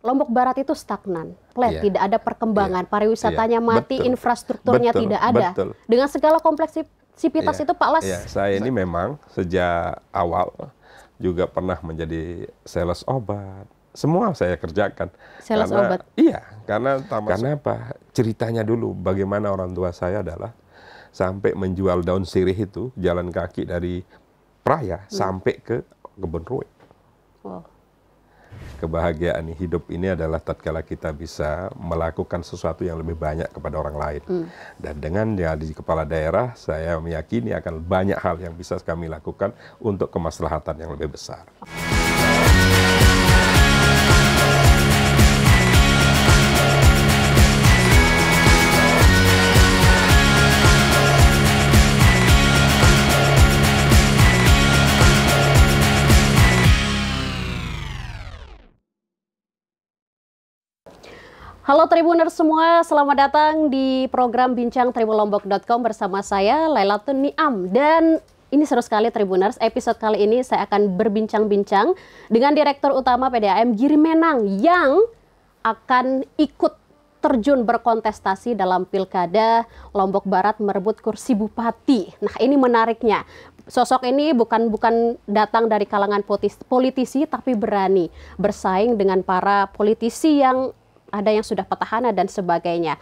Lombok Barat itu stagnan, flat, yeah. tidak ada perkembangan, yeah. pariwisatanya yeah. mati, betul. infrastrukturnya betul. tidak ada. Betul. Dengan segala kompleksitas yeah. itu Pak Las. Yeah. Saya ini memang sejak awal juga pernah menjadi sales obat. Semua saya kerjakan. Sales karena, obat. Iya, karena Karena apa? Ceritanya dulu bagaimana orang tua saya adalah sampai menjual daun sirih itu jalan kaki dari Praya hmm. sampai ke Kebun Ruwe. Wow kebahagiaan hidup ini adalah tatkala kita bisa melakukan sesuatu yang lebih banyak kepada orang lain. Hmm. Dan dengan jadi kepala daerah, saya meyakini akan banyak hal yang bisa kami lakukan untuk kemaslahatan yang lebih besar. Halo Tribuners semua, selamat datang di program Bincang Tribunlombok.com bersama saya Laila Niam dan ini seru sekali Tribuners. Episode kali ini saya akan berbincang-bincang dengan Direktur Utama PDAM Giri Menang yang akan ikut terjun berkontestasi dalam pilkada Lombok Barat merebut kursi bupati. Nah ini menariknya sosok ini bukan bukan datang dari kalangan politisi tapi berani bersaing dengan para politisi yang ada yang sudah petahana dan sebagainya.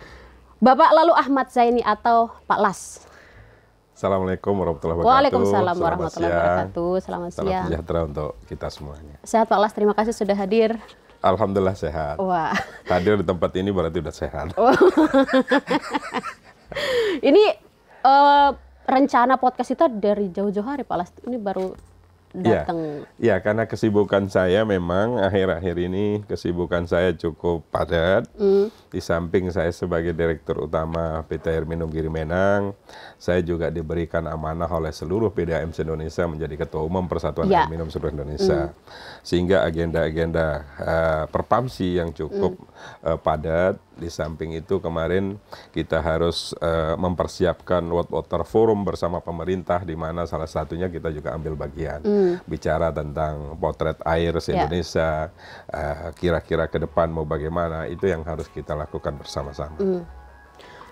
Bapak lalu Ahmad Zaini atau Pak Las. Assalamualaikum warahmatullahi wabarakatuh. Waalaikumsalam Selamat warahmatullahi siang. wabarakatuh. Selamat siang. Salam sejahtera untuk kita semuanya. Sehat Pak Las, terima kasih sudah hadir. Alhamdulillah sehat. Wah. Hadir di tempat ini berarti sudah sehat. Oh. ini uh, rencana podcast kita dari jauh-jauh hari Pak Las. Ini baru Iya. datang. Ya, ya karena kesibukan saya memang akhir-akhir ini kesibukan saya cukup padat. Mm. Di samping saya sebagai direktur utama PT Air Minum Giri Menang, saya juga diberikan amanah oleh seluruh PDAM Indonesia menjadi ketua umum Persatuan Air iya. Minum seluruh Indonesia. Mm. Sehingga agenda-agenda uh, eh, perpamsi yang cukup mm. uh, padat di samping itu kemarin kita harus uh, mempersiapkan World Water Forum bersama pemerintah di mana salah satunya kita juga ambil bagian mm. bicara tentang potret air se ya. Indonesia yeah. uh, kira-kira ke depan mau bagaimana itu yang harus kita lakukan bersama-sama. Mm.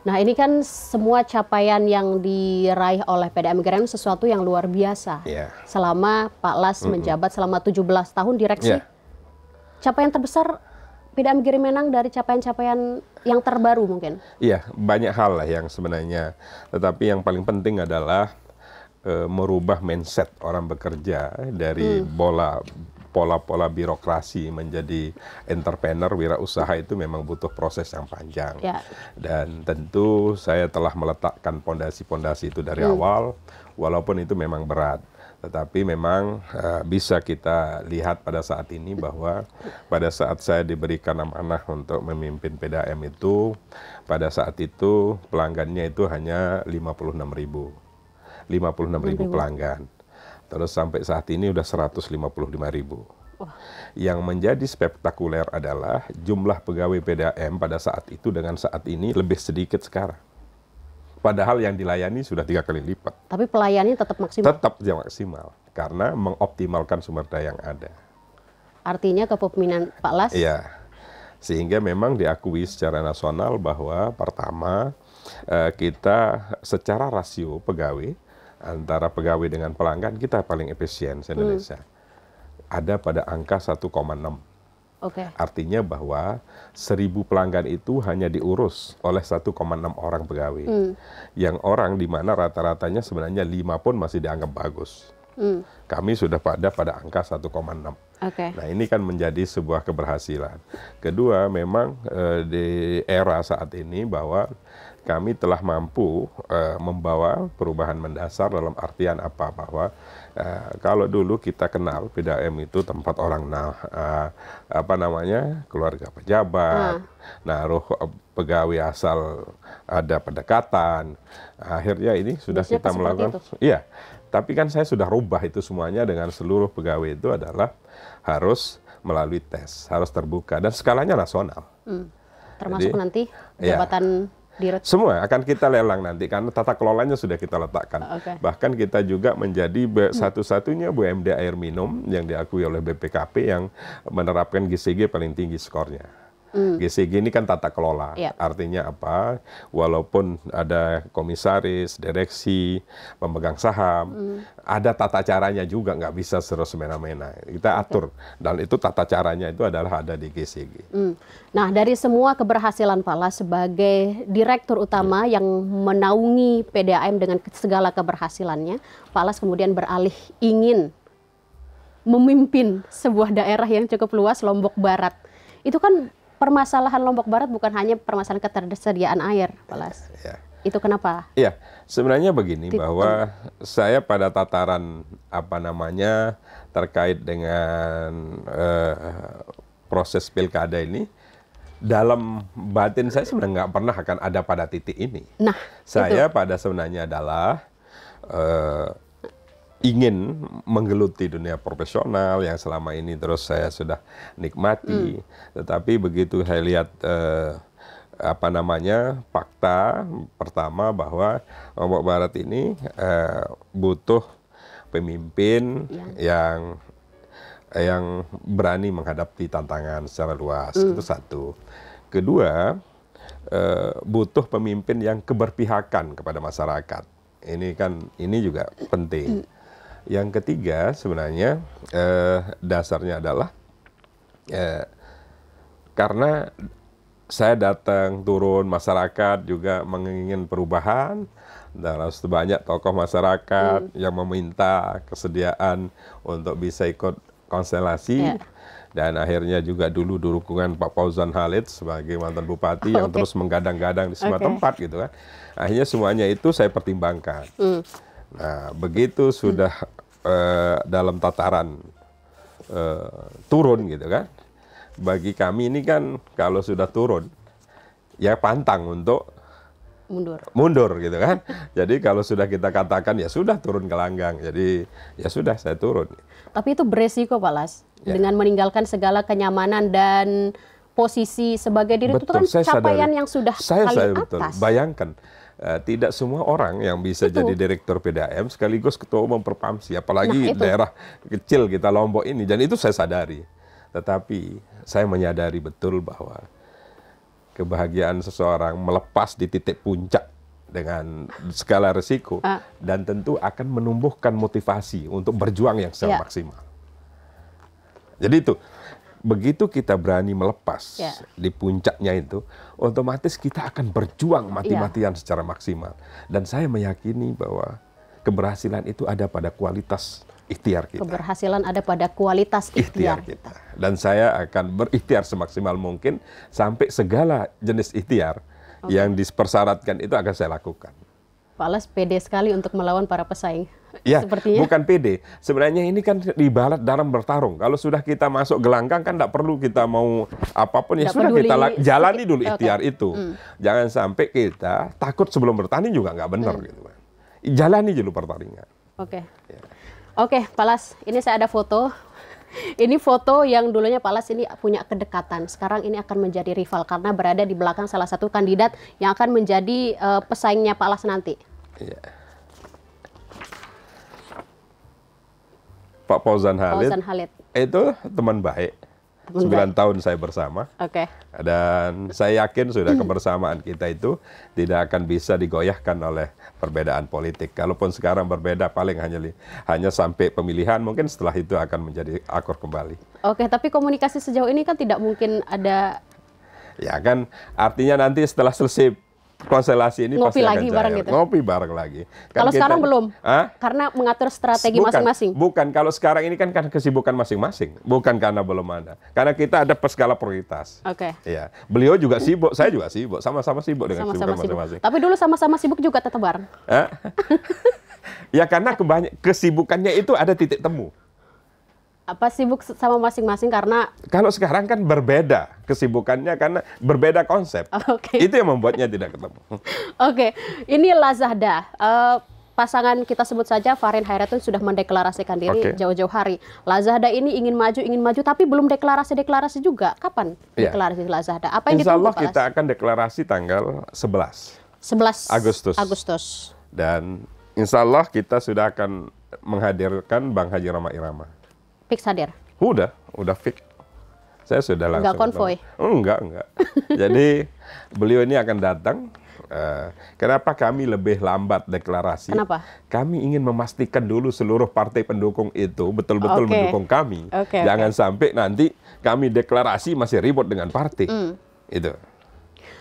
Nah ini kan semua capaian yang diraih oleh PDAM Grand sesuatu yang luar biasa. Yeah. Selama Pak Las mm -mm. menjabat selama 17 tahun direksi, yeah. capaian terbesar tidak Giri Menang dari capaian-capaian yang terbaru mungkin? Iya, banyak hal lah yang sebenarnya. Tetapi yang paling penting adalah e, merubah mindset orang bekerja eh, dari hmm. bola pola-pola birokrasi menjadi entrepreneur wirausaha itu memang butuh proses yang panjang ya. dan tentu saya telah meletakkan pondasi-pondasi itu dari hmm. awal walaupun itu memang berat tetapi memang uh, bisa kita lihat pada saat ini bahwa pada saat saya diberikan amanah untuk memimpin PDAM itu pada saat itu pelanggannya itu hanya 56 ribu 56 ribu pelanggan terus sampai saat ini sudah 155 ribu Yang menjadi spektakuler adalah jumlah pegawai PDAM pada saat itu dengan saat ini lebih sedikit sekarang. Padahal yang dilayani sudah tiga kali lipat. Tapi pelayanannya tetap maksimal. Tetap maksimal karena mengoptimalkan sumber daya yang ada. Artinya kepemimpinan Pak Las? Iya. Sehingga memang diakui secara nasional bahwa pertama eh, kita secara rasio pegawai antara pegawai dengan pelanggan kita paling efisien se hmm. Indonesia. Hmm. Ada pada angka 1,6 Okay. Artinya bahwa seribu pelanggan itu hanya diurus oleh 1,6 orang pegawai. Hmm. Yang orang di mana rata-ratanya sebenarnya lima pun masih dianggap bagus. Hmm. Kami sudah pada pada angka 1,6. Okay. Nah ini kan menjadi sebuah keberhasilan. Kedua memang e, di era saat ini bahwa kami telah mampu uh, membawa perubahan mendasar dalam artian apa bahwa uh, kalau dulu kita kenal PDAM itu tempat orang nah uh, apa namanya keluarga pejabat, nah pegawai asal ada pendekatan, akhirnya ini sudah Biasanya kita melakukan, itu. iya. Tapi kan saya sudah rubah itu semuanya dengan seluruh pegawai itu adalah harus melalui tes, harus terbuka dan skalanya nasional. Hmm termasuk Jadi, nanti iya. jabatan semua ya, akan kita lelang nanti karena tata kelolanya sudah kita letakkan. Oh, okay. Bahkan kita juga menjadi satu-satunya BUMD air minum yang diakui oleh BPKP yang menerapkan GCG paling tinggi skornya. Hmm. GCG ini kan tata kelola. Yeah. Artinya apa? Walaupun ada komisaris, direksi, pemegang saham, hmm. ada tata caranya juga nggak bisa terus semena-mena. Kita atur dan itu tata caranya itu adalah ada di GCG. Hmm. Nah, dari semua keberhasilan Pala sebagai direktur utama iya. yang menaungi PDAM dengan segala keberhasilannya, Pala kemudian beralih ingin memimpin sebuah daerah yang cukup luas Lombok Barat. Itu kan permasalahan Lombok Barat bukan hanya permasalahan ketersediaan air, Palas. Ya. Itu kenapa? Iya, sebenarnya begini Tidak. Gitu. bahwa saya pada tataran apa namanya terkait dengan eh, proses pilkada ini dalam batin saya sebenarnya nggak pernah akan ada pada titik ini. Nah, saya itu. pada sebenarnya adalah uh, ingin menggeluti dunia profesional yang selama ini terus saya sudah nikmati. hmm. Tetapi begitu saya lihat eh, apa namanya fakta pertama bahwa Lombok Barat ini eh, butuh pemimpin ya. yang yang berani menghadapi tantangan secara luas hmm. itu satu. Kedua eh, butuh pemimpin yang keberpihakan kepada masyarakat. Ini kan ini juga penting. Hmm. Yang ketiga sebenarnya eh, dasarnya adalah eh, karena saya datang turun masyarakat juga menginginkan perubahan dalam banyak tokoh masyarakat hmm. yang meminta kesediaan untuk bisa ikut konstelasi yeah. dan akhirnya juga dulu dukungan Pak Fauzan Halid sebagai mantan bupati yang okay. terus menggadang-gadang di semua okay. tempat gitu kan akhirnya semuanya itu saya pertimbangkan. Hmm. Nah, begitu sudah hmm. Eh, dalam tataran eh, turun gitu kan. Bagi kami ini kan kalau sudah turun ya pantang untuk mundur. Mundur gitu kan. Jadi kalau sudah kita katakan ya sudah turun ke langgang. Jadi ya sudah saya turun. Tapi itu beresiko Pak Las ya. dengan meninggalkan segala kenyamanan dan posisi sebagai diri betul, itu kan capaian sadari. yang sudah saya, paling saya, atas. Betul. Bayangkan Eh, tidak semua orang yang bisa itu. jadi direktur PDAM sekaligus ketua umum Perpamsi, apalagi nah, daerah kecil kita Lombok ini. Dan itu saya sadari. Tetapi saya menyadari betul bahwa kebahagiaan seseorang melepas di titik puncak dengan segala resiko ah. dan tentu akan menumbuhkan motivasi untuk berjuang yang secara ya. maksimal. Jadi itu begitu kita berani melepas yeah. di puncaknya itu, otomatis kita akan berjuang iya. mati-matian yeah. secara maksimal. Dan saya meyakini bahwa keberhasilan itu ada pada kualitas ikhtiar kita. Keberhasilan ada pada kualitas ikhtiar, kita. Dan saya akan berikhtiar semaksimal mungkin sampai segala jenis ikhtiar okay. yang dipersyaratkan itu akan saya lakukan. Pak Les pede sekali untuk melawan para pesaing ya, sepertinya. Bukan PD. Sebenarnya ini kan dibalat dalam bertarung. Kalau sudah kita masuk gelanggang kan tidak perlu kita mau apapun ya gak sudah peduli. kita jalani dulu okay. ikhtiar itu. Hmm. Jangan sampai kita takut sebelum bertanding juga nggak benar hmm. gitu kan. Jalani dulu pertandingan. Oke. Okay. Ya. Oke, okay, Palas, ini saya ada foto. Ini foto yang dulunya Palas ini punya kedekatan. Sekarang ini akan menjadi rival karena berada di belakang salah satu kandidat yang akan menjadi uh, pesaingnya Palas nanti. Yeah. Pak Fauzan Halid. Fauzan Halid. Itu teman baik. Teman 9 baik. tahun saya bersama. Oke. Okay. Dan saya yakin sudah kebersamaan kita itu tidak akan bisa digoyahkan oleh perbedaan politik. Kalaupun sekarang berbeda paling hanya hanya sampai pemilihan mungkin setelah itu akan menjadi akur kembali. Oke, okay, tapi komunikasi sejauh ini kan tidak mungkin ada Ya kan artinya nanti setelah selesai konstelasi ini ngopi pasti lagi akan cair. bareng gitu. Ya? Ngopi bareng lagi. Kan kalau kita, sekarang belum, ha? karena mengatur strategi masing-masing. Bukan, bukan, kalau sekarang ini kan karena kesibukan masing-masing, bukan karena belum ada. Karena kita ada skala prioritas. Oke. Okay. Iya. Beliau juga sibuk, saya juga sibuk, sama-sama sibuk dengan sama -sama kesibukan masing-masing. Tapi dulu sama-sama sibuk juga tetap bareng. ya karena kebanyak kesibukannya itu ada titik temu apa sibuk sama masing-masing karena kalau sekarang kan berbeda kesibukannya karena berbeda konsep. Okay. Itu yang membuatnya tidak ketemu. Oke, okay. ini Lazada. Uh, pasangan kita sebut saja Farin Hairatun sudah mendeklarasikan diri jauh-jauh hari. Lazada ini ingin maju, ingin maju tapi belum deklarasi-deklarasi juga. Kapan yeah. deklarasi Lazada? Apa yang Insya Allah kita akan deklarasi tanggal 11. 11 Agustus. Agustus. Dan insya Allah kita sudah akan menghadirkan Bang Haji Rama Irama. Fix hadir? Udah, udah fix. Saya sudah langsung. Enggak konvoy? Enggak, enggak. Jadi beliau ini akan datang. Eh, kenapa kami lebih lambat deklarasi? Kenapa? Kami ingin memastikan dulu seluruh partai pendukung itu betul-betul okay. mendukung kami. Okay, Jangan okay. sampai nanti kami deklarasi masih ribut dengan partai. Mm. Itu.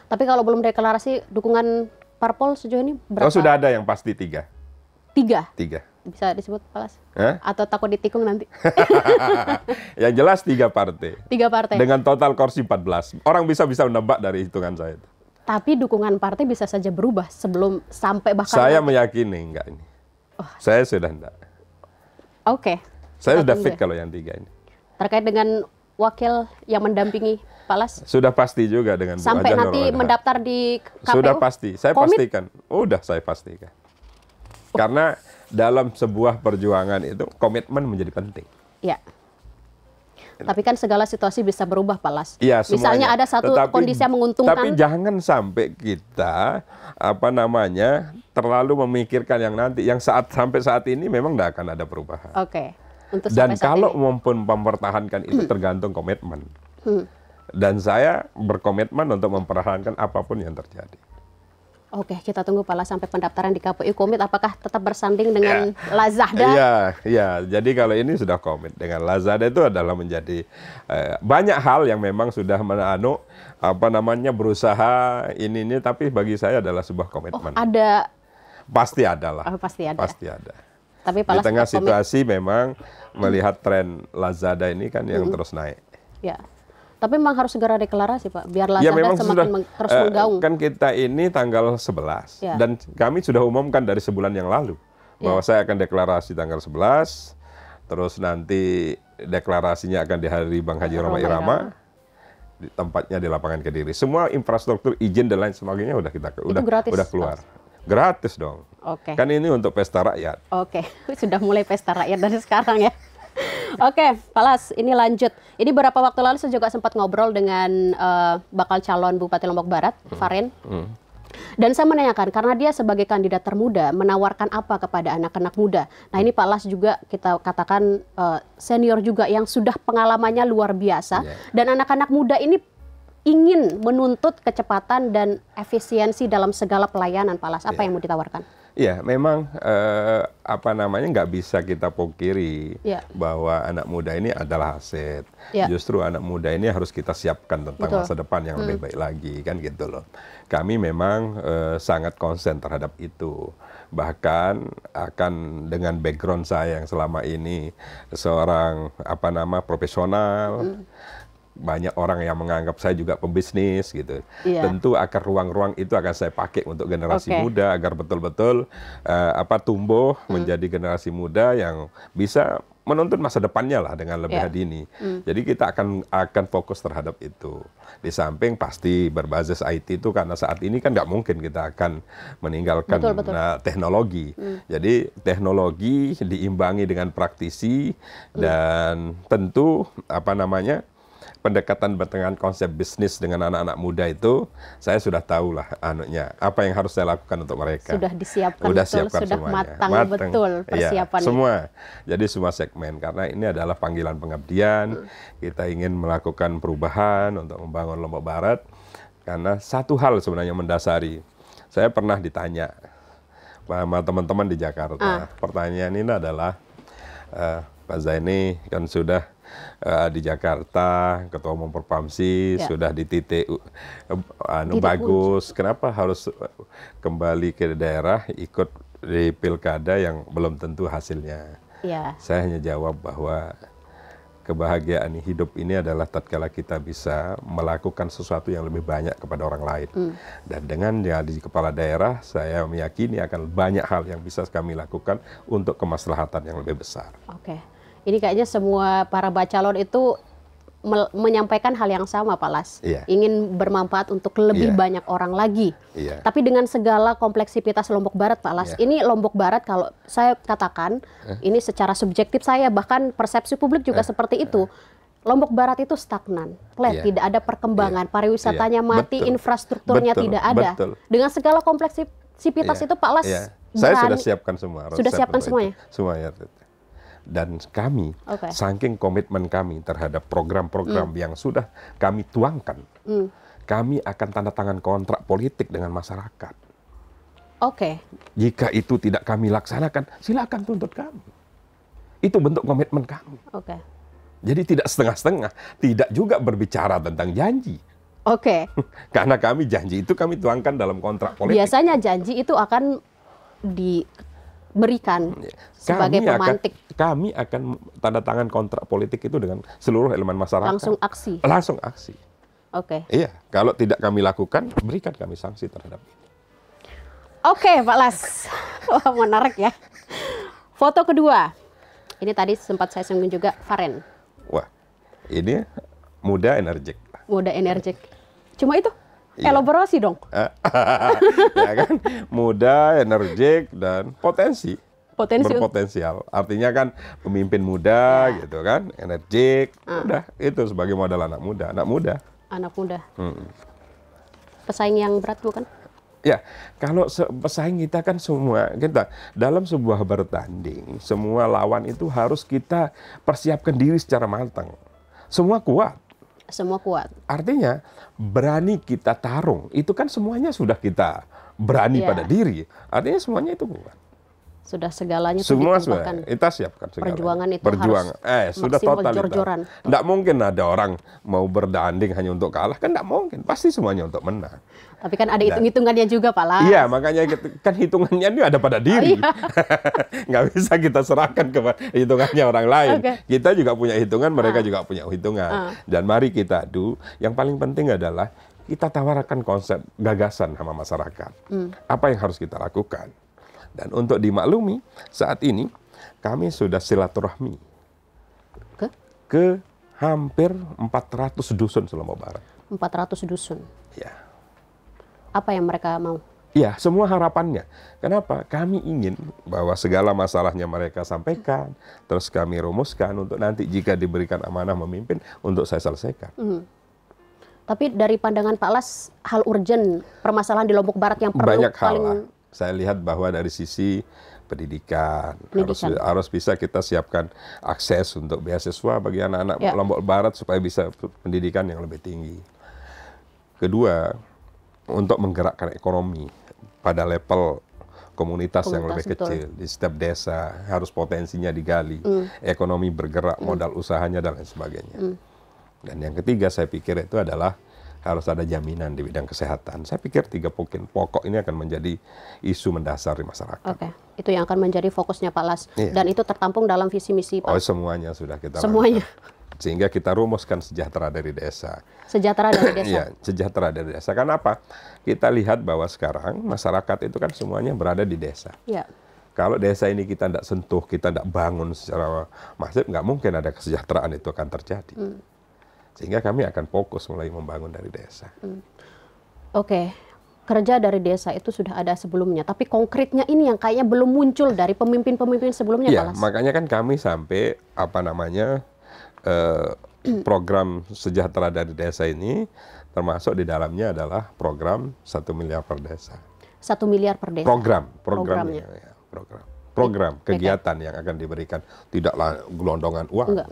Tapi kalau belum deklarasi dukungan parpol sejauh ini oh, berapa? Oh sudah ada yang pasti tiga. Tiga. Tiga bisa disebut falas? Eh? Atau takut ditikung nanti? yang jelas tiga partai. Tiga partai. Dengan total kursi 14. Orang bisa-bisa menebak dari hitungan saya itu. Tapi dukungan partai bisa saja berubah sebelum sampai bahkan... Saya nanti. meyakini enggak ini. Oh. Saya sudah enggak. Oke. Okay. Saya sudah fit ya. kalau yang tiga ini. Terkait dengan wakil yang mendampingi Pak Sudah pasti juga dengan Sampai nanti Nurul mendaftar di KPU? Sudah pasti, saya Komit? pastikan. Udah saya pastikan. Oh. Karena dalam sebuah perjuangan itu komitmen menjadi penting. Ya. Tapi kan segala situasi bisa berubah, Pak Las. Iya, Misalnya ada satu tetapi, kondisi yang menguntungkan. Tapi jangan sampai kita apa namanya terlalu memikirkan yang nanti, yang saat sampai saat ini memang tidak akan ada perubahan. Oke. Okay. Untuk Dan kalau maupun mempertahankan itu hmm. tergantung komitmen. Hmm. Dan saya berkomitmen untuk mempertahankan apapun yang terjadi. Oke, kita tunggu Pak sampai pendaftaran di KPU Komit apakah tetap bersanding dengan ya. Lazada? Iya, iya. Jadi kalau ini sudah komit dengan Lazada itu adalah menjadi eh, banyak hal yang memang sudah menanu apa namanya berusaha ini ini tapi bagi saya adalah sebuah komitmen. Oh, ada pasti ada lah. Oh, pasti ada. Pasti ada. Tapi Pak di tengah situasi komit. memang melihat tren Lazada ini kan yang hmm. terus naik. Ya. Tapi memang harus segera deklarasi Pak, biar ya, Lazada ya, semakin sudah, terus uh, eh, menggaung. Kan kita ini tanggal 11 ya. dan kami sudah umumkan dari sebulan yang lalu ya. bahwa saya akan deklarasi tanggal 11 terus nanti deklarasinya akan di hari Bang Haji Roma Irama di tempatnya di lapangan Kediri. Semua infrastruktur izin dan lain sebagainya sudah kita Itu udah gratis. udah keluar. Gratis dong. Oke. Okay. Kan ini untuk pesta rakyat. Oke, okay. sudah mulai pesta rakyat dari sekarang ya. Oke, Palas, ini lanjut. Ini beberapa waktu lalu saya juga sempat ngobrol dengan uh, bakal calon Bupati Lombok Barat, hmm. Farin. Hmm. Dan saya menanyakan karena dia sebagai kandidat termuda menawarkan apa kepada anak-anak muda. Nah ini Pak Las juga kita katakan uh, senior juga yang sudah pengalamannya luar biasa yeah. dan anak-anak muda ini ingin menuntut kecepatan dan efisiensi dalam segala pelayanan Pak Las. Apa yeah. yang mau ditawarkan? Iya, memang eh, apa namanya nggak bisa kita pungkiri ya. bahwa anak muda ini adalah aset. Ya. Justru anak muda ini harus kita siapkan tentang Betul. masa depan yang hmm. lebih baik lagi kan gitu loh. Kami memang eh, sangat konsen terhadap itu. Bahkan akan dengan background saya yang selama ini seorang apa nama profesional. Hmm banyak orang yang menganggap saya juga pebisnis gitu. Yeah. Tentu akar ruang-ruang itu akan saya pakai untuk generasi okay. muda agar betul-betul uh, apa tumbuh hmm. menjadi generasi muda yang bisa menuntut masa depannya lah dengan lebih yeah. dini. Hmm. Jadi kita akan akan fokus terhadap itu. Di samping pasti berbasis IT itu karena saat ini kan nggak mungkin kita akan meninggalkan betul, betul. Nah, teknologi. Hmm. Jadi teknologi diimbangi dengan praktisi hmm. dan tentu apa namanya pendekatan bertentangan konsep bisnis dengan anak-anak muda itu saya sudah tahu lah anunya apa yang harus saya lakukan untuk mereka sudah disiapkan sudah siapkan sudah semuanya. matang, matang betul iya, persiapan ya, semua jadi semua segmen karena ini adalah panggilan pengabdian kita ingin melakukan perubahan untuk membangun Lombok Barat karena satu hal sebenarnya mendasari saya pernah ditanya sama teman-teman di Jakarta ah. pertanyaan ini adalah uh, Pak Zaini kan sudah uh, di Jakarta, ketua umum Perpamsi ya. sudah di titik uh, anu bagus. Pun. Kenapa harus eh, kembali ke daerah ikut di pilkada yang belum tentu hasilnya? Ya. Saya hanya jawab bahwa kebahagiaan hidup ini adalah tatkala kita bisa melakukan sesuatu yang lebih banyak kepada orang lain. Hmm. Dan dengan jadi kepala daerah, saya meyakini akan banyak hal yang bisa kami lakukan untuk kemaslahatan yang lebih besar. Oke. Okay ini kayaknya semua para bacalon itu menyampaikan hal yang sama Pak Las. Yeah. Ingin bermanfaat untuk lebih yeah. banyak orang lagi. Yeah. Tapi dengan segala kompleksitas Lombok Barat Pak Las, yeah. ini Lombok Barat kalau saya katakan, eh. ini secara subjektif saya bahkan persepsi publik juga eh. seperti itu. Eh. Lombok Barat itu stagnan, yeah. tidak ada perkembangan, yeah. pariwisatanya yeah. mati, Betul. infrastrukturnya Betul. tidak ada. Betul. Dengan segala kompleksitas yeah. itu Pak Las, yeah. saya sudah siapkan semua. Sudah siapkan semuanya. Semuanya dan kami okay. saking komitmen kami terhadap program-program mm. yang sudah kami tuangkan mm. kami akan tanda tangan kontrak politik dengan masyarakat oke okay. jika itu tidak kami laksanakan silakan tuntut kami itu bentuk komitmen kami oke okay. jadi tidak setengah-setengah tidak juga berbicara tentang janji Oke. Okay. Karena kami janji itu kami tuangkan dalam kontrak politik. Biasanya janji itu akan di berikan ya, kami sebagai pemantik. Akan, kami akan tanda tangan kontrak politik itu dengan seluruh elemen masyarakat. Langsung aksi. Langsung aksi. Oke. Okay. Iya, kalau tidak kami lakukan, berikan kami sanksi terhadap Oke, okay, Pak Las. Wah, menarik ya. Foto kedua. Ini tadi sempat saya singgung juga Faren. Wah, ini muda energik. Muda energik. Cuma itu? Iya. Elaborasi dong. ya kan, muda, energik dan potensi. Potensi berpotensial. Artinya kan pemimpin muda ya. gitu kan, energik. Uh. Udah, itu sebagai modal anak muda, anak muda. Anak muda. Hmm. Pesaing yang berat bukan? Ya, kalau pesaing kita kan semua kita dalam sebuah bertanding, semua lawan itu harus kita persiapkan diri secara matang. Semua kuat semua kuat. Artinya berani kita tarung itu kan semuanya sudah kita berani ya. pada diri. Artinya semuanya itu kuat. Sudah segalanya semua sudah kita siapkan segalanya. Perjuangan itu Perjuangan. harus eh, sudah total Tidak mungkin ada orang mau berdanding hanya untuk kalah kan tidak mungkin. Pasti semuanya untuk menang. Tapi kan ada nah. hitung-hitungannya juga, Pak Las. Iya, makanya gitu. kan hitungannya ini ada pada diri. Oh, iya. Nggak bisa kita serahkan ke hitungannya orang lain. Okay. Kita juga punya hitungan, mereka ah. juga punya hitungan. Ah. Dan mari kita adu. Yang paling penting adalah kita tawarkan konsep gagasan sama masyarakat. Hmm. Apa yang harus kita lakukan? Dan untuk dimaklumi, saat ini kami sudah silaturahmi ke, ke hampir 400 dusun selama Barat. 400 dusun. Iya apa yang mereka mau? Iya, semua harapannya. Kenapa? Kami ingin bahwa segala masalahnya mereka sampaikan, terus kami rumuskan untuk nanti jika diberikan amanah memimpin untuk saya selesaikan. Mm. Tapi dari pandangan Pak Las, hal urgent permasalahan di Lombok Barat yang perlu banyak hal. Paling... Saya lihat bahwa dari sisi pendidikan, pendidikan. harus harus bisa kita siapkan akses untuk beasiswa bagi anak-anak ya. Lombok Barat supaya bisa pendidikan yang lebih tinggi. Kedua, untuk menggerakkan ekonomi pada level komunitas, komunitas yang lebih betul. kecil di setiap desa harus potensinya digali, mm. ekonomi bergerak, mm. modal usahanya dan lain sebagainya. Mm. Dan yang ketiga saya pikir itu adalah harus ada jaminan di bidang kesehatan. Saya pikir tiga poin pokok ini akan menjadi isu mendasar di masyarakat. Oke, okay. itu yang akan menjadi fokusnya Pak Las. Iya. Dan itu tertampung dalam visi misi Pak. Oh, semuanya sudah kita. Semuanya. Lakukan. Sehingga kita rumuskan sejahtera dari desa. Sejahtera dari desa. Iya, sejahtera dari desa. Karena apa? Kita lihat bahwa sekarang masyarakat itu kan semuanya berada di desa. Ya. Kalau desa ini kita tidak sentuh, kita tidak bangun secara masif, nggak mungkin ada kesejahteraan itu akan terjadi. Hmm. Sehingga kami akan fokus mulai membangun dari desa. Hmm. Oke, okay kerja dari desa itu sudah ada sebelumnya, tapi konkretnya ini yang kayaknya belum muncul dari pemimpin-pemimpin sebelumnya. Ya, makanya kan kami sampai apa namanya Eh, program sejahtera dari desa ini termasuk di dalamnya adalah program satu miliar per desa. Satu miliar per desa. Program, program ya, ya, program, program kegiatan yang akan diberikan tidaklah gelondongan uang, Enggak.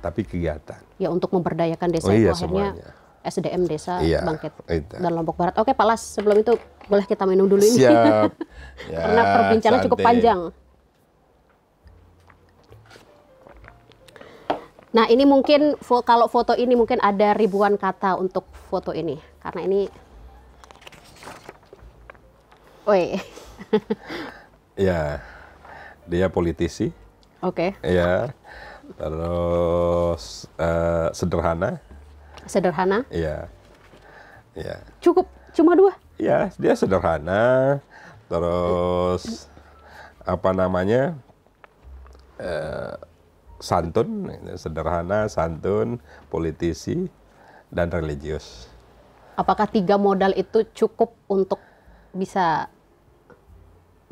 tapi kegiatan. Ya untuk memperdayakan desa oh, iya, akhirnya SDM desa iya, bangkit itu. dan Lombok Barat. Oke Pak Las, sebelum itu boleh kita minum dulu ini. Siap. ya, Karena perbincangan ya, cukup panjang. Nah ini mungkin kalau foto ini mungkin ada ribuan kata untuk foto ini karena ini, Oi. ya, dia politisi. Oke. Okay. Ya, terus uh, sederhana. Sederhana. Iya. Ya. Cukup cuma dua. Ya, dia sederhana. Terus apa namanya? Uh, santun, sederhana, santun, politisi, dan religius. Apakah tiga modal itu cukup untuk bisa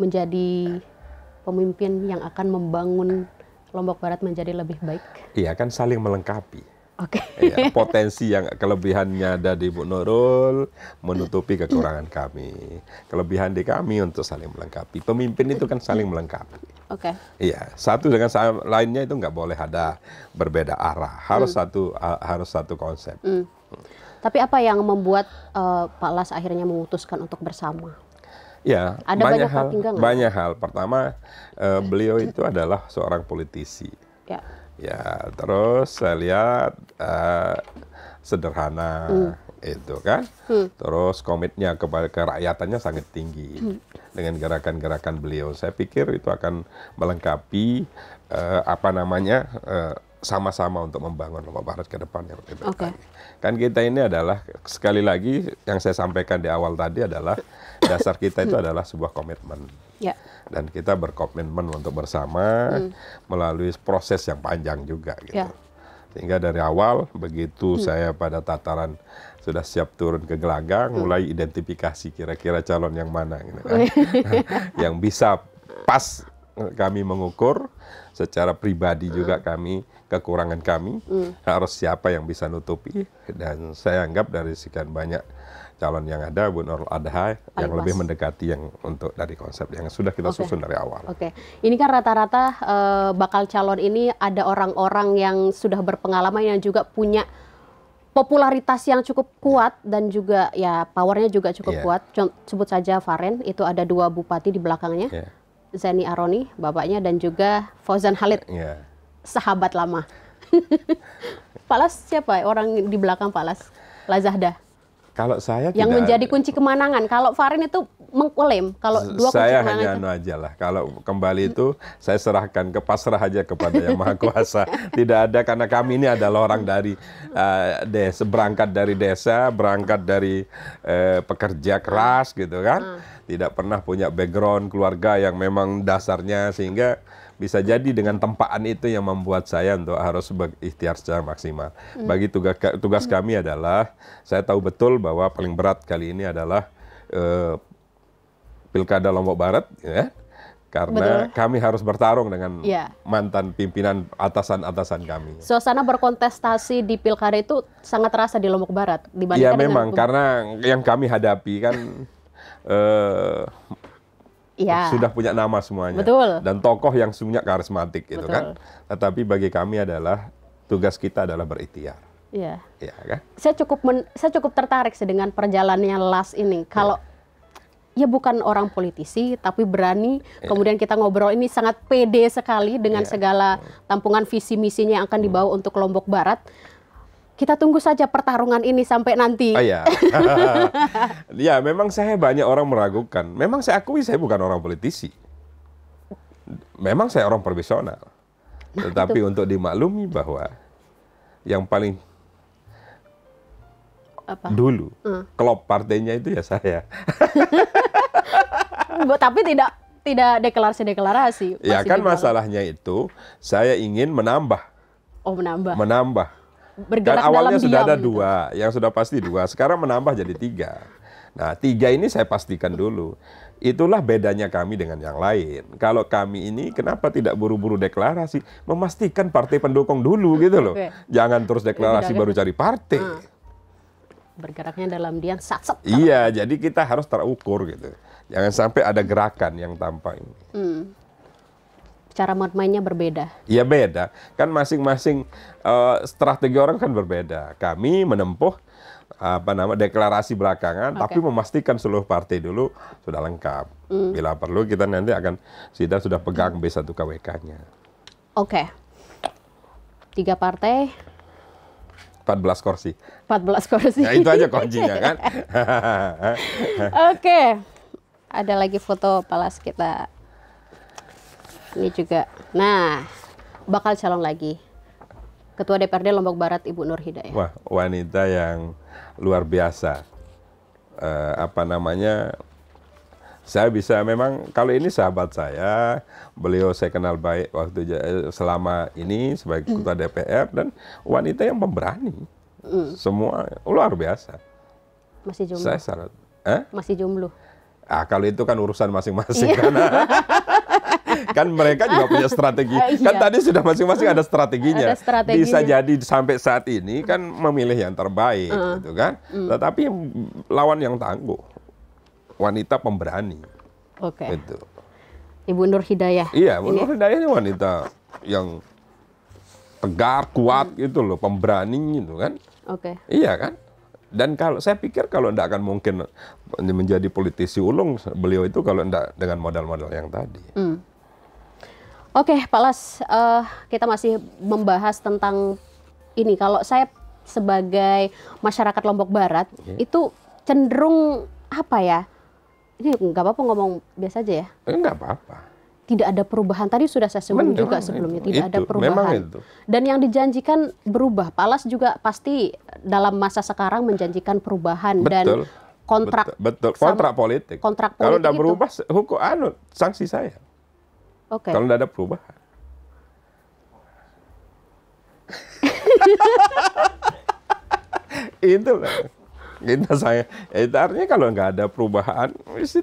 menjadi pemimpin yang akan membangun Lombok Barat menjadi lebih baik? Iya, kan saling melengkapi. Okay. Ya, potensi yang kelebihannya ada di Bu Nurul menutupi kekurangan kami. Kelebihan di kami untuk saling melengkapi. Pemimpin itu kan saling melengkapi. Oke. Okay. Iya, satu dengan lainnya itu nggak boleh ada berbeda arah. Harus hmm. satu harus satu konsep. Hmm. Tapi apa yang membuat uh, Pak Las akhirnya memutuskan untuk bersama? Ya, ada banyak, hal. Banyak hal. Pertama, uh, beliau itu adalah seorang politisi. Ya Ya, terus saya lihat uh, sederhana hmm. itu kan. Hmm. Terus komitnya kepada kerakyatannya sangat tinggi. Hmm. Dengan gerakan-gerakan beliau, saya pikir itu akan melengkapi uh, apa namanya uh, sama-sama untuk membangun Lombok Barat ke depan yang lebih baik. Okay. Kan kita ini adalah sekali lagi yang saya sampaikan di awal tadi adalah dasar kita itu hmm. adalah sebuah komitmen. Yeah dan kita berkomitmen untuk bersama hmm. melalui proses yang panjang juga gitu. Ya. Sehingga dari awal begitu hmm. saya pada tataran sudah siap turun ke gelagang, hmm. mulai identifikasi kira-kira calon yang mana gitu kan. yang bisa pas kami mengukur secara pribadi hmm. juga kami kekurangan kami hmm. harus siapa yang bisa nutupi dan saya anggap dari sekian banyak calon yang ada Bu Nurul Adha Paling yang mas. lebih mendekati yang untuk dari konsep yang sudah kita okay. susun dari awal. Oke, okay. ini kan rata-rata uh, bakal calon ini ada orang-orang yang sudah berpengalaman yang juga punya popularitas yang cukup kuat dan juga ya powernya juga cukup yeah. kuat. sebut saja Faren itu ada dua bupati di belakangnya. Yeah Zani Aroni, bapaknya dan juga Fauzan Halid, yeah. sahabat lama. Pak Las siapa orang di belakang Pak Las? Lazahda. Kalau saya yang tidak, menjadi kunci kemenangan. Kalau Farin itu mengklaim kalau dua saya kunci hanya anu aja lah. Kalau kembali itu saya serahkan ke pasrah aja kepada yang maha kuasa. tidak ada karena kami ini adalah orang dari uh, desa, berangkat dari desa, berangkat dari uh, pekerja keras gitu kan. Hmm tidak pernah punya background keluarga yang memang dasarnya sehingga bisa jadi dengan tempaan itu yang membuat saya untuk harus berikhtiar secara maksimal. Hmm. Bagi tugas tugas hmm. kami adalah saya tahu betul bahwa paling berat kali ini adalah uh, pilkada Lombok Barat, ya karena Betul. kami harus bertarung dengan ya. mantan pimpinan atasan-atasan kami. Suasana berkontestasi di pilkada itu sangat terasa di Lombok Barat Iya memang karena yang kami hadapi kan uh, ya. sudah punya nama semuanya Betul. dan tokoh yang punya karismatik gitu kan. Tetapi bagi kami adalah tugas kita adalah berikhtiar. Iya. Iya kan? Saya cukup men, saya cukup tertarik sih dengan perjalanannya Las ini. Iya. Kalau ya. ya bukan orang politisi tapi berani Yeah. kemudian kita ngobrol ini sangat pede sekali dengan yeah. segala tampungan visi misinya yang akan dibawa mm. untuk Lombok Barat kita tunggu saja pertarungan ini sampai nanti. Oh, iya. ya, memang saya banyak orang meragukan. Memang saya akui saya bukan orang politisi. Memang saya orang profesional. Nah, Tetapi nah, untuk dimaklumi bahwa yang paling apa? Dulu hmm. klop partainya itu ya saya. Tapi tidak tidak ya, kan deklarasi deklarasi. Ya kan masalahnya itu saya ingin menambah. Oh menambah. Menambah bergerak Dan awalnya sudah ada gitu. dua, yang sudah pasti dua. Sekarang menambah jadi tiga. Nah, tiga ini saya pastikan dulu. Itulah bedanya kami dengan yang lain. Kalau kami ini kenapa tidak buru-buru deklarasi? Memastikan partai pendukung dulu gitu loh. Jangan terus deklarasi baru cari partai. Ah. Bergeraknya dalam diam sat Iya, jadi kita harus terukur gitu. Jangan sampai ada gerakan yang tampak ini. Hmm cara mainnya berbeda. Iya beda, kan masing-masing uh, strategi orang kan berbeda. Kami menempuh apa nama deklarasi belakangan, okay. tapi memastikan seluruh partai dulu sudah lengkap. Mm. Bila perlu kita nanti akan sidang sudah pegang B1 KWK-nya. Oke, okay. tiga partai 14 kursi. 14 kursi. Nah, itu aja kuncinya kan. Oke. Okay. Ada lagi foto palas kita ini juga. Nah, bakal calon lagi. Ketua DPRD Lombok Barat Ibu Nur Hidayah. Wah, wanita yang luar biasa. E, apa namanya? saya bisa memang kalau ini sahabat saya, beliau saya kenal baik waktu eh, selama ini sebagai mm. ketua DPR dan wanita yang pemberani. Mm. Semua luar biasa. Masih jomblo. Saya syarat. Eh? Masih jomblo. Ah, kalau itu kan urusan masing-masing iya. kan mereka juga punya strategi. Uh, iya. Kan tadi sudah masing-masing ada strateginya. Ada strategi. Bisa jadi sampai saat ini kan memilih yang terbaik uh. gitu kan. Uh. Tetapi lawan yang tangguh. Wanita pemberani. Oke. Okay. Itu. Ibu Nur Hidayah. Iya, Ibu Nur Hidayah ini wanita yang tegar, kuat hmm. gitu loh, pemberani gitu kan. Oke. Okay. Iya kan? Dan kalau saya pikir kalau tidak akan mungkin menjadi politisi ulung beliau itu kalau tidak dengan modal-modal yang tadi. Hmm. Oke, Pak Las, uh, kita masih membahas tentang ini. Kalau saya sebagai masyarakat Lombok Barat yeah. itu cenderung apa ya? Ini nggak apa-apa ngomong biasa aja ya? Eh, nggak apa-apa tidak ada perubahan. Tadi sudah saya sebut juga sebelumnya itu, tidak itu, ada perubahan. Memang itu. Dan yang dijanjikan berubah. Pak Las juga pasti dalam masa sekarang menjanjikan perubahan betul, dan kontrak betul, betul. kontrak politik. Kontrak politik. Kalau udah berubah hukum anu sanksi saya. Okay. Kalau tidak ada perubahan. itu lah. Kita saya, itu artinya kalau nggak ada perubahan,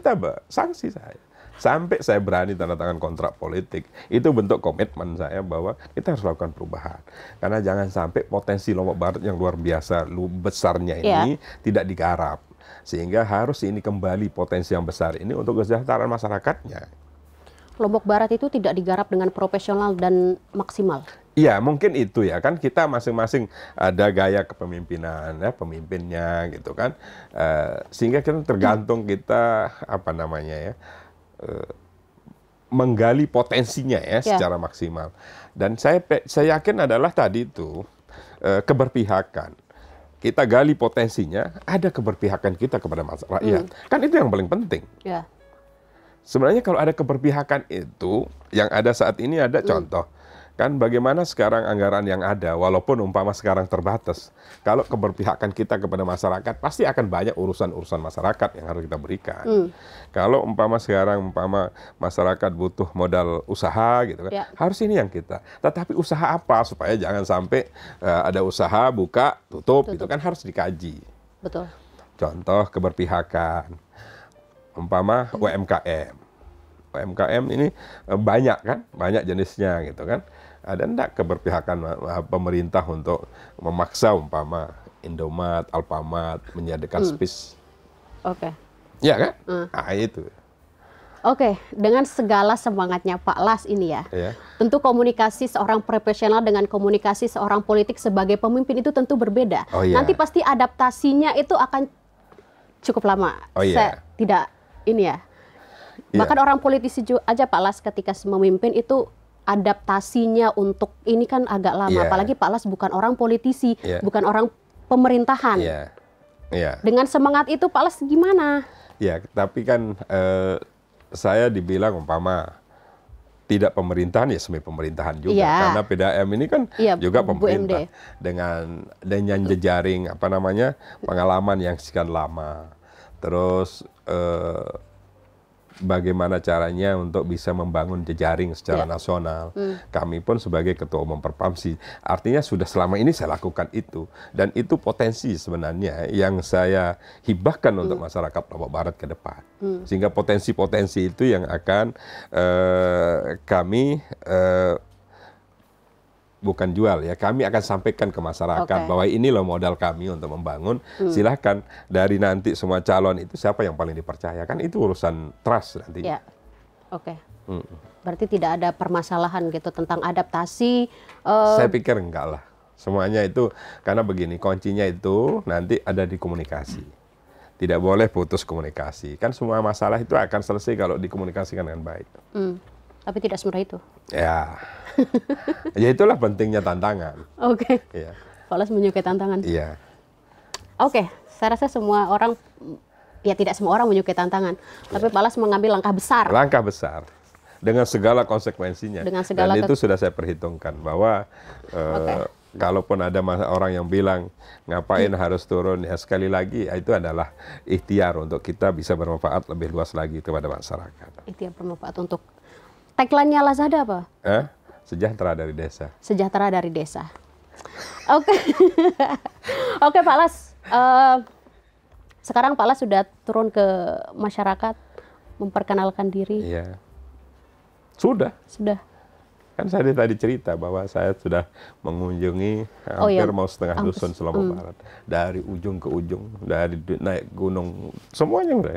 tambah sanksi saya. Sampai saya berani tanda tangan kontrak politik, itu bentuk komitmen saya bahwa kita harus lakukan perubahan. Karena jangan sampai potensi lombok barat yang luar biasa, lu besarnya ini yeah. tidak digarap. Sehingga harus ini kembali potensi yang besar ini untuk kesejahteraan masyarakatnya Lombok Barat itu tidak digarap dengan profesional dan maksimal? Iya, mungkin itu ya kan kita masing-masing ada gaya kepemimpinan ya pemimpinnya gitu kan, uh, sehingga kita tergantung kita apa namanya ya uh, menggali potensinya ya, ya secara maksimal. Dan saya saya yakin adalah tadi itu uh, keberpihakan kita gali potensinya, ada keberpihakan kita kepada masyarakat Hmm. Kan itu yang paling penting. Yeah. Sebenarnya kalau ada keberpihakan itu yang ada saat ini ada hmm. contoh. Hmm. Kan bagaimana sekarang anggaran yang ada walaupun umpama sekarang terbatas. Kalau keberpihakan kita kepada masyarakat pasti akan banyak urusan-urusan masyarakat yang harus kita berikan. Hmm. Kalau umpama sekarang umpama masyarakat butuh modal usaha gitu kan. Ya. Harus ini yang kita. Tetapi usaha apa supaya jangan sampai uh, ada usaha buka tutup, gitu tutup gitu kan harus dikaji. Betul. Contoh keberpihakan umpama UMKM. UMKM ini eh, banyak kan, banyak jenisnya gitu kan. Ada ah, enggak keberpihakan ah, ah, pemerintah untuk memaksa umpama Indomaret, Alfamart menyediakan hmm. Oke. Okay. Ya kan? Hmm. Nah, itu. Oke, okay. dengan segala semangatnya Pak Las ini ya, yeah. tentu komunikasi seorang profesional dengan komunikasi seorang politik sebagai pemimpin itu tentu berbeda. Oh, yeah. Nanti pasti adaptasinya itu akan cukup lama. Oh, yeah. Saya tidak ini ya Yeah. Bahkan orang politisi aja Pak Las ketika memimpin itu adaptasinya untuk ini kan agak lama. Yeah. Apalagi Pak Las bukan orang politisi, yeah. bukan orang pemerintahan. Yeah. Yeah. Dengan semangat itu Pak Las gimana? Ya, tapi kan uh, saya dibilang umpama tidak pemerintahan ya semi pemerintahan juga ya. karena PDAM ini kan ya, juga pemerintah dengan dengan jejaring apa namanya pengalaman yang sekian lama terus eh, bagaimana caranya untuk bisa membangun jejaring secara yeah. nasional. Mm. Kami pun sebagai ketua umum Perpamsi, artinya sudah selama ini saya lakukan itu dan itu potensi sebenarnya yang saya hibahkan mm. untuk hmm. masyarakat Lombok Barat ke depan. Mm. Sehingga potensi-potensi itu yang akan uh, kami uh, bukan jual ya. Kami akan sampaikan ke masyarakat okay. bahwa ini loh modal kami untuk membangun. Hmm. Silahkan dari nanti semua calon itu siapa yang paling dipercaya kan itu urusan trust nanti. Ya. Oke. Okay. Hmm. Berarti tidak ada permasalahan gitu tentang adaptasi. Uh... Saya pikir enggak lah. Semuanya itu karena begini kuncinya itu nanti ada di komunikasi. Tidak boleh putus komunikasi. Kan semua masalah itu akan selesai kalau dikomunikasikan dengan baik. Hmm tapi tidak semudah itu. Ya. ya itulah pentingnya tantangan. Oke. Okay. Ya. Fales menyukai tantangan. Iya. Oke, okay. saya rasa semua orang ya tidak semua orang menyukai tantangan, ya. tapi Palas iya. mengambil langkah besar. Langkah besar dengan segala konsekuensinya. Dengan segala Dan itu sudah saya perhitungkan bahwa eh, okay. kalaupun ada orang yang bilang ngapain hmm. harus turun ya sekali lagi ya itu adalah ikhtiar untuk kita bisa bermanfaat lebih luas lagi kepada masyarakat. Ikhtiar bermanfaat untuk Tagline-nya Lazada apa? Eh? Sejahtera dari desa. Sejahtera dari desa. Oke. Oke Pak Las. Uh, sekarang Pak Las sudah turun ke masyarakat memperkenalkan diri. Iya. Sudah. Sudah. Kan saya tadi cerita bahwa saya sudah mengunjungi hampir oh, iya. mau setengah Ampus. dusun Sulawesi hmm. Barat. Dari ujung ke ujung, dari naik gunung, semuanya udah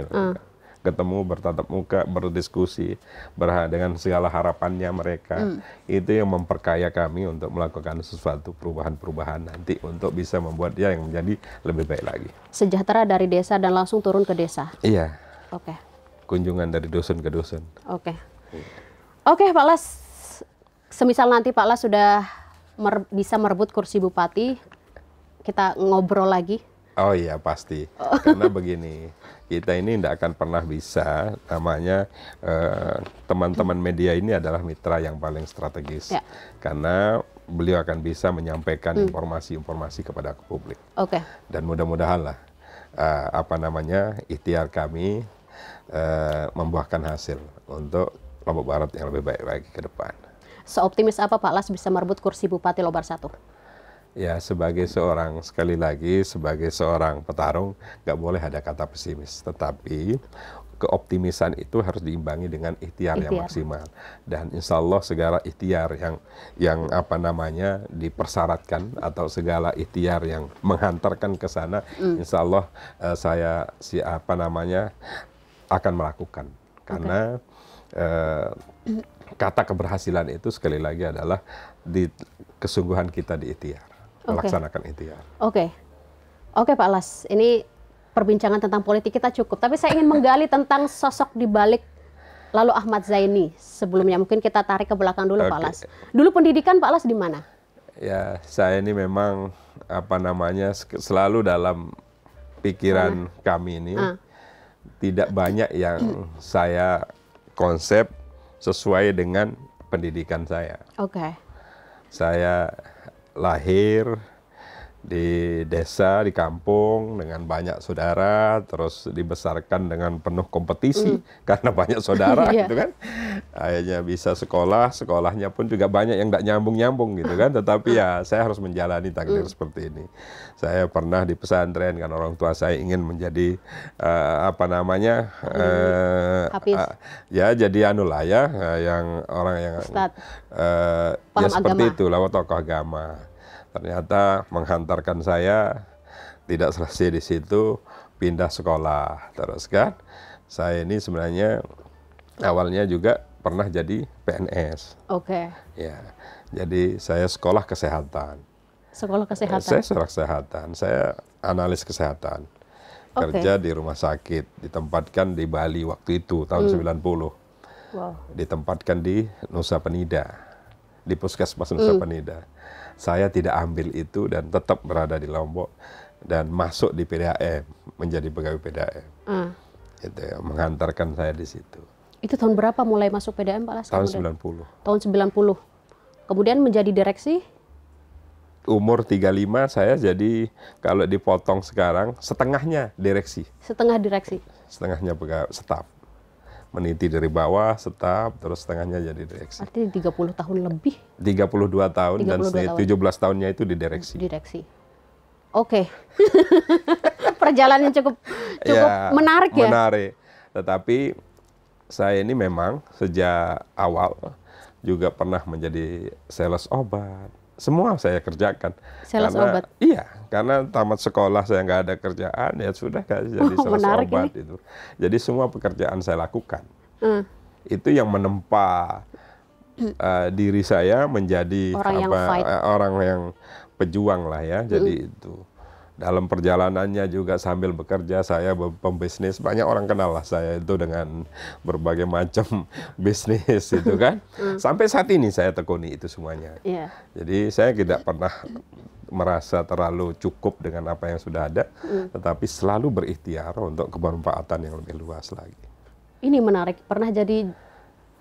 ketemu bertatap muka berdiskusi berha dengan segala harapannya mereka hmm. itu yang memperkaya kami untuk melakukan sesuatu perubahan-perubahan nanti untuk bisa membuat dia yang menjadi lebih baik lagi sejahtera dari desa dan langsung turun ke desa iya oke okay. kunjungan dari dosen ke dosen oke okay. oke okay, Pak Las semisal nanti Pak Las sudah mer bisa merebut kursi bupati kita ngobrol lagi Oh iya pasti, oh. karena begini kita ini tidak akan pernah bisa namanya eh, teman-teman eh, media ini adalah mitra yang paling strategis ya. karena beliau akan bisa menyampaikan hmm. informasi-informasi hmm. kepada publik. Oke. Okay. Dan mudah-mudahan lah eh, apa namanya ikhtiar kami eh, membuahkan hasil untuk Lombok Barat yang lebih baik lagi ke depan. Seoptimis apa Pak Las bisa merebut kursi Bupati Lobar satu? ya sebagai seorang sekali lagi sebagai seorang petarung nggak boleh ada kata pesimis tetapi keoptimisan itu harus diimbangi dengan ikhtiar, ikhtiar. yang maksimal dan insya Allah segala ikhtiar yang yang apa namanya dipersyaratkan atau segala ikhtiar yang menghantarkan ke sana mm. insya Allah uh, saya si apa namanya akan melakukan karena okay. uh, eh, kata keberhasilan itu sekali lagi adalah di kesungguhan kita di ikhtiar melaksanakan okay. ikhtiar. Oke, okay. oke okay, Pak Las, ini perbincangan tentang politik kita cukup. Tapi saya ingin menggali tentang sosok di balik lalu Ahmad Zaini sebelumnya. Mungkin kita tarik ke belakang dulu okay. Pak Las. Dulu pendidikan Pak Las di mana? Ya, saya ini memang apa namanya selalu dalam pikiran kami ini ah. tidak banyak yang saya konsep sesuai dengan pendidikan saya. Oke. Okay. Saya lahir di desa, di kampung dengan banyak saudara, terus dibesarkan dengan penuh kompetisi mm. karena banyak saudara iya. gitu kan. Akhirnya bisa sekolah, sekolahnya pun juga banyak yang tidak nyambung-nyambung gitu kan. Tetapi ya saya harus menjalani takdir mm. seperti ini. Saya pernah di pesantren kan orang tua saya ingin menjadi uh, apa namanya? Uh, uh, ya jadi anu lah ya uh, yang orang yang uh, ya seperti agama. itu lah tokoh agama ternyata menghantarkan saya tidak selesai di situ pindah sekolah terus kan saya ini sebenarnya awalnya juga pernah jadi PNS oke okay. ya jadi saya sekolah kesehatan sekolah kesehatan saya sekolah kesehatan saya analis kesehatan okay. kerja di rumah sakit ditempatkan di Bali waktu itu tahun hmm. 90 wow. ditempatkan di Nusa Penida di puskesmas hmm. Nusa Penida. Saya tidak ambil itu dan tetap berada di Lombok dan masuk di PDAM menjadi pegawai PDAM. Mm. Itu ya, mengantarkan saya di situ. Itu tahun berapa mulai masuk PDAM Pak Laskar? Tahun kemudian? 90. Tahun 90. Kemudian menjadi direksi? Umur 35 saya jadi kalau dipotong sekarang setengahnya direksi. Setengah direksi. Setengahnya pegawai staf meniti dari bawah, setap, terus setengahnya jadi direksi. Artinya 30 tahun lebih? 32 tahun 32 dan tahun. 17 tahunnya itu di direksi. Direksi. Oke. Okay. Perjalanan cukup cukup ya, menarik ya. Menarik. Tetapi saya ini memang sejak awal juga pernah menjadi sales obat, semua saya kerjakan. Sales karena, obat. Iya, karena tamat sekolah saya nggak ada kerjaan ya sudah kan jadi oh, sales obat ini. itu. Jadi semua pekerjaan saya lakukan. Hmm. Itu yang menempa uh, diri saya menjadi orang apa yang Uh, eh, orang yang pejuang lah ya. Jadi hmm. itu dalam perjalanannya juga sambil bekerja saya pembisnis banyak orang kenal lah saya itu dengan berbagai macam bisnis itu kan hmm. sampai saat ini saya tekuni itu semuanya yeah. jadi saya tidak pernah merasa terlalu cukup dengan apa yang sudah ada mm. tetapi selalu berikhtiar untuk kebermanfaatan yang lebih luas lagi ini menarik pernah jadi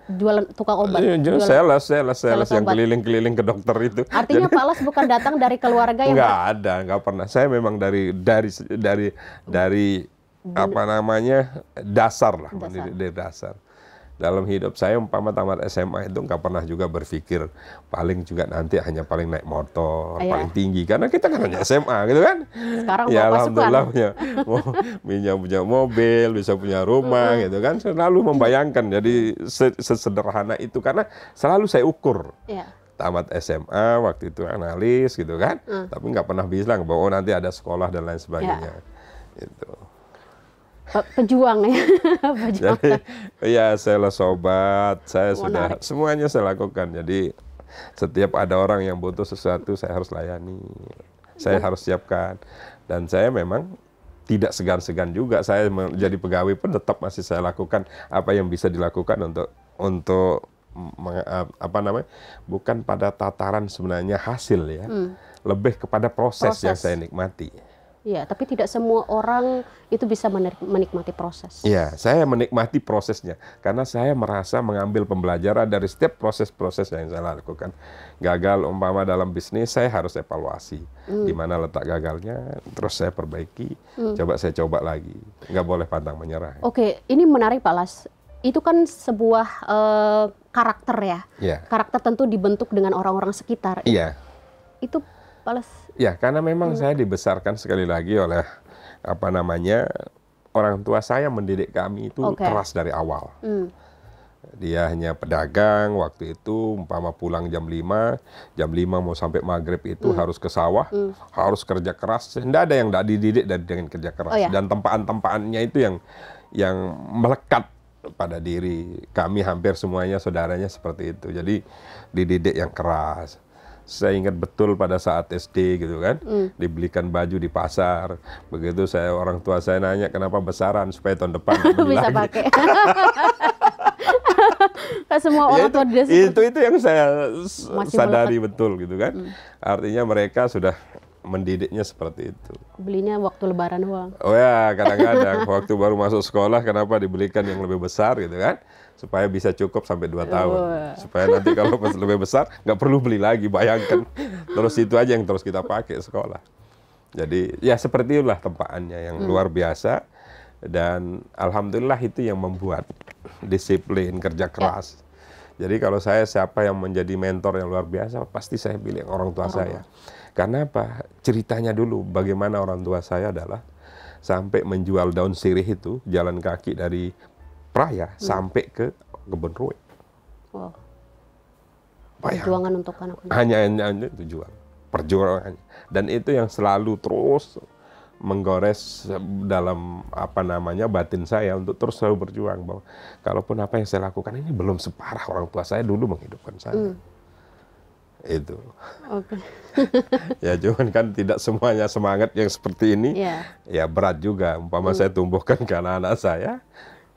jualan tukang obat. Iya, jualan, sales, sales, sales, sales yang keliling-keliling ke dokter itu. Artinya Jadi, Pak Las bukan datang dari keluarga yang Enggak ada, enggak pernah. Saya memang dari dari dari dari apa namanya? dasar lah, dasar. dari dasar dalam hidup saya umpama tamat SMA itu nggak pernah juga berpikir paling juga nanti hanya paling naik motor, Ayah. paling tinggi karena kita kan hanya SMA gitu kan. Sekarang ya alhamdulillah punya, punya punya mobil, bisa punya rumah gitu kan selalu membayangkan jadi sesederhana itu karena selalu saya ukur. yeah. tamat SMA waktu itu analis gitu kan, hmm. tapi nggak pernah bilang bahwa oh nanti ada sekolah dan lain sebagainya. Ya. Itu pejuang ya. pejuang. Jadi, ya saya lah sobat, saya Menarik. sudah semuanya saya lakukan. Jadi setiap ada orang yang butuh sesuatu saya harus layani. Saya dan, harus siapkan. Dan saya memang tidak segan-segan juga saya menjadi pegawai pun tetap masih saya lakukan apa yang bisa dilakukan untuk untuk apa namanya bukan pada tataran sebenarnya hasil ya hmm. lebih kepada proses, proses yang saya nikmati Iya, tapi tidak semua orang itu bisa menikmati proses. Iya, saya menikmati prosesnya karena saya merasa mengambil pembelajaran dari setiap proses-proses yang saya lakukan. Gagal umpama dalam bisnis, saya harus evaluasi hmm. di mana letak gagalnya, terus saya perbaiki, hmm. coba saya coba lagi. Nggak boleh pantang menyerah. Oke, ini menarik Pak Las. Itu kan sebuah uh, karakter ya. Yeah. Karakter tentu dibentuk dengan orang-orang sekitar. Iya. Itu Pales. Ya, karena memang hmm. saya dibesarkan sekali lagi oleh apa namanya orang tua saya mendidik kami itu okay. keras dari awal. Hmm. Dia hanya pedagang waktu itu, umpama pulang jam 5, jam 5 mau sampai maghrib itu hmm. harus ke sawah, hmm. harus kerja keras. Tidak ada yang tidak dididik dari dengan kerja keras. Oh, ya? Dan tempaan-tempaannya itu yang yang melekat pada diri kami hampir semuanya saudaranya seperti itu. Jadi dididik yang keras saya ingat betul pada saat SD gitu kan, mm. dibelikan baju di pasar. Begitu saya orang tua saya nanya kenapa besaran supaya tahun depan bisa pakai. semua orang itu, itu itu yang saya Masih sadari betul gitu kan. Mm. Artinya mereka sudah mendidiknya seperti itu. Belinya waktu lebaran uang. Oh ya, kadang-kadang waktu baru masuk sekolah kenapa dibelikan yang lebih besar gitu kan? Supaya bisa cukup sampai 2 tahun. Oh. Supaya nanti kalau lebih besar nggak perlu beli lagi, bayangkan. Terus itu aja yang terus kita pakai sekolah. Jadi ya seperti itulah tempaannya yang hmm. luar biasa dan alhamdulillah itu yang membuat disiplin, kerja ya. keras. Jadi kalau saya siapa yang menjadi mentor yang luar biasa pasti saya pilih orang tua oh. saya. Karena apa? Ceritanya dulu bagaimana orang tua saya adalah sampai menjual daun sirih itu jalan kaki dari Praya hmm. sampai ke kebun Ruwe. Wow. Perjuangan untuk anak-anak. Hanya, hanya, hanya itu jual. Perjuangan. Dan itu yang selalu terus menggores dalam apa namanya batin saya untuk terus selalu berjuang bahwa kalaupun apa yang saya lakukan ini belum separah orang tua saya dulu menghidupkan saya. Hmm itu. Okay. ya cuman kan tidak semuanya semangat yang seperti ini. Yeah. Ya berat juga. Umpama hmm. saya tumbuhkan ke anak-anak saya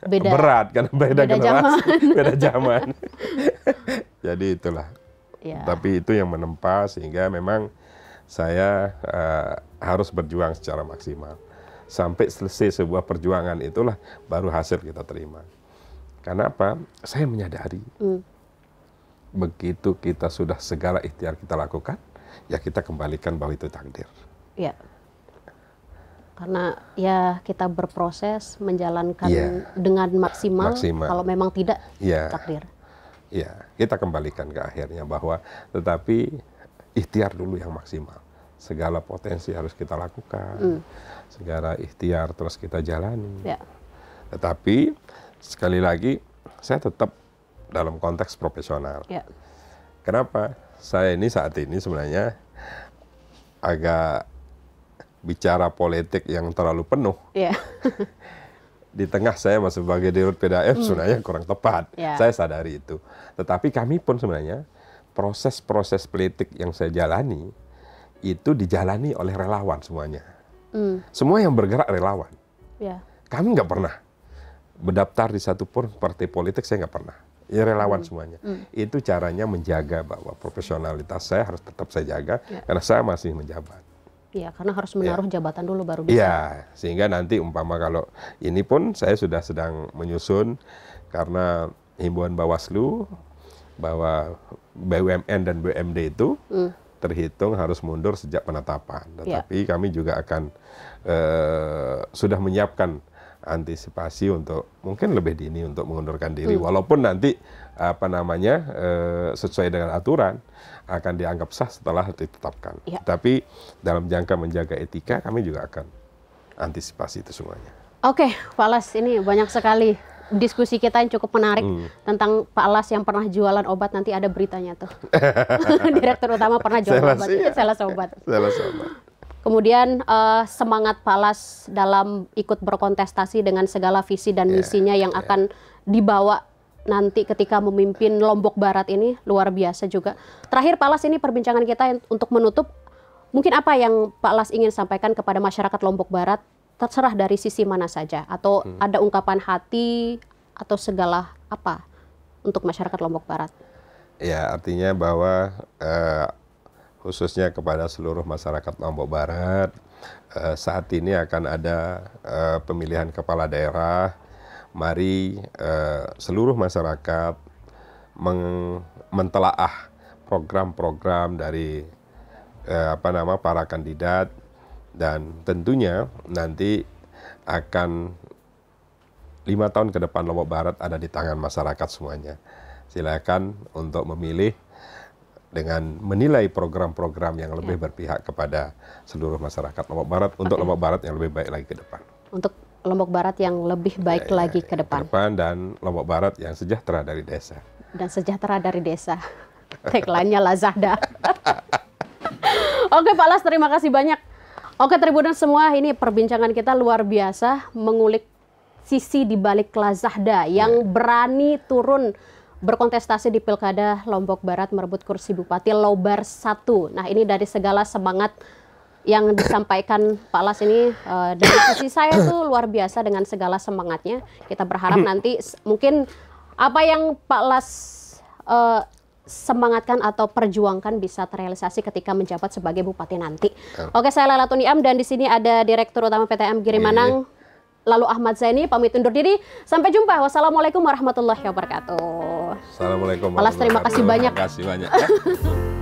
beda, berat karena beda, beda generasi, zaman. beda zaman. Jadi itulah. Yeah. Tapi itu yang menempa sehingga memang saya uh, harus berjuang secara maksimal sampai selesai sebuah perjuangan itulah baru hasil kita terima. Karena apa? Saya menyadari. Mm begitu kita sudah segala ikhtiar kita lakukan, ya kita kembalikan bahwa itu takdir. Ya. Karena ya kita berproses menjalankan ya. dengan maksimal, maksimal. Kalau memang tidak, ya. takdir. Ya, kita kembalikan ke akhirnya bahwa tetapi ikhtiar dulu yang maksimal. Segala potensi harus kita lakukan. hmm. Segala ikhtiar terus kita jalani. Ya. Tetapi sekali lagi saya tetap dalam konteks profesional. Ya. Kenapa? Saya ini saat ini sebenarnya agak bicara politik yang terlalu penuh. Ya. di tengah saya masih sebagai dirut PDAF hmm. sebenarnya kurang tepat. Ya. Saya sadari itu. Tetapi kami pun sebenarnya proses-proses politik yang saya jalani itu dijalani oleh relawan semuanya. Hmm. Semua yang bergerak relawan. Ya. Kami nggak pernah berdaftar di satu pun partai politik saya nggak pernah ya relawan hmm. semuanya. Hmm. Itu caranya menjaga bahwa profesionalitas saya harus tetap saya jaga ya. karena saya masih menjabat. Iya, karena harus ya. menaruh ya. jabatan dulu baru iya, bisa. Iya, sehingga nanti umpama kalau ini pun saya sudah sedang menyusun karena himbauan Bawaslu bahwa BUMN dan BUMD itu hmm terhitung harus mundur sejak penetapan. Ya. Tetapi ya. kami juga akan uh, sudah menyiapkan antisipasi untuk mungkin lebih dini untuk mengundurkan diri hmm. walaupun nanti apa namanya e, sesuai dengan aturan akan dianggap sah setelah ditetapkan. Ya. Tapi dalam jangka menjaga etika kami juga akan antisipasi itu semuanya. Oke, Pak Las ini banyak sekali diskusi kita yang cukup menarik hmm. tentang Pak Las yang pernah jualan obat nanti ada beritanya tuh. Direktur utama pernah jualan obat. Iya. Salah obat. Salah obat. Kemudian uh, semangat Palas dalam ikut berkontestasi dengan segala visi dan iya, misinya yang yeah. akan dibawa nanti ketika memimpin Lombok Barat ini luar biasa juga. Terakhir Palas ini perbincangan kita untuk menutup mungkin apa yang Pak Las ingin sampaikan kepada masyarakat Lombok Barat terserah dari sisi mana saja atau hmm. ada ungkapan hati atau segala apa untuk masyarakat Lombok Barat. Ya, artinya bahwa uh, khususnya kepada seluruh masyarakat Lombok Barat. Eh, saat ini akan ada eh, pemilihan kepala daerah. Mari eh, seluruh masyarakat mentelaah program-program dari eh, apa nama para kandidat dan tentunya nanti akan lima tahun ke depan Lombok Barat ada di tangan masyarakat semuanya. Silakan untuk memilih dengan menilai program-program yang lebih ya. berpihak kepada seluruh masyarakat Lombok Barat untuk Lombok Barat yang lebih baik lagi ke depan. Untuk Lombok Barat yang lebih baik ya, lagi ya, ke depan. depan dan Lombok Barat yang sejahtera dari desa. Dan sejahtera dari desa. tagline Lazada. Oke Pak Las, terima kasih banyak. Oke Tribunan semua, ini perbincangan kita luar biasa mengulik sisi di balik Lazada yang yeah. berani turun berkontestasi di Pilkada Lombok Barat merebut kursi Bupati Lobar 1. Nah ini dari segala semangat yang disampaikan Pak Las ini uh, dari sisi saya tuh luar biasa dengan segala semangatnya. Kita berharap hmm. nanti mungkin apa yang Pak Las uh, semangatkan atau perjuangkan bisa terrealisasi ketika menjabat sebagai bupati nanti. Oh. Oke, saya Lala Tuniam dan di sini ada Direktur Utama PTM Giri iya. Manang. Lalu Ahmad Zaini pamit undur diri. Sampai jumpa. Wassalamualaikum warahmatullahi wabarakatuh. Assalamualaikum warahmatullahi wabarakatuh. terima kasih banyak. Terima kasih banyak.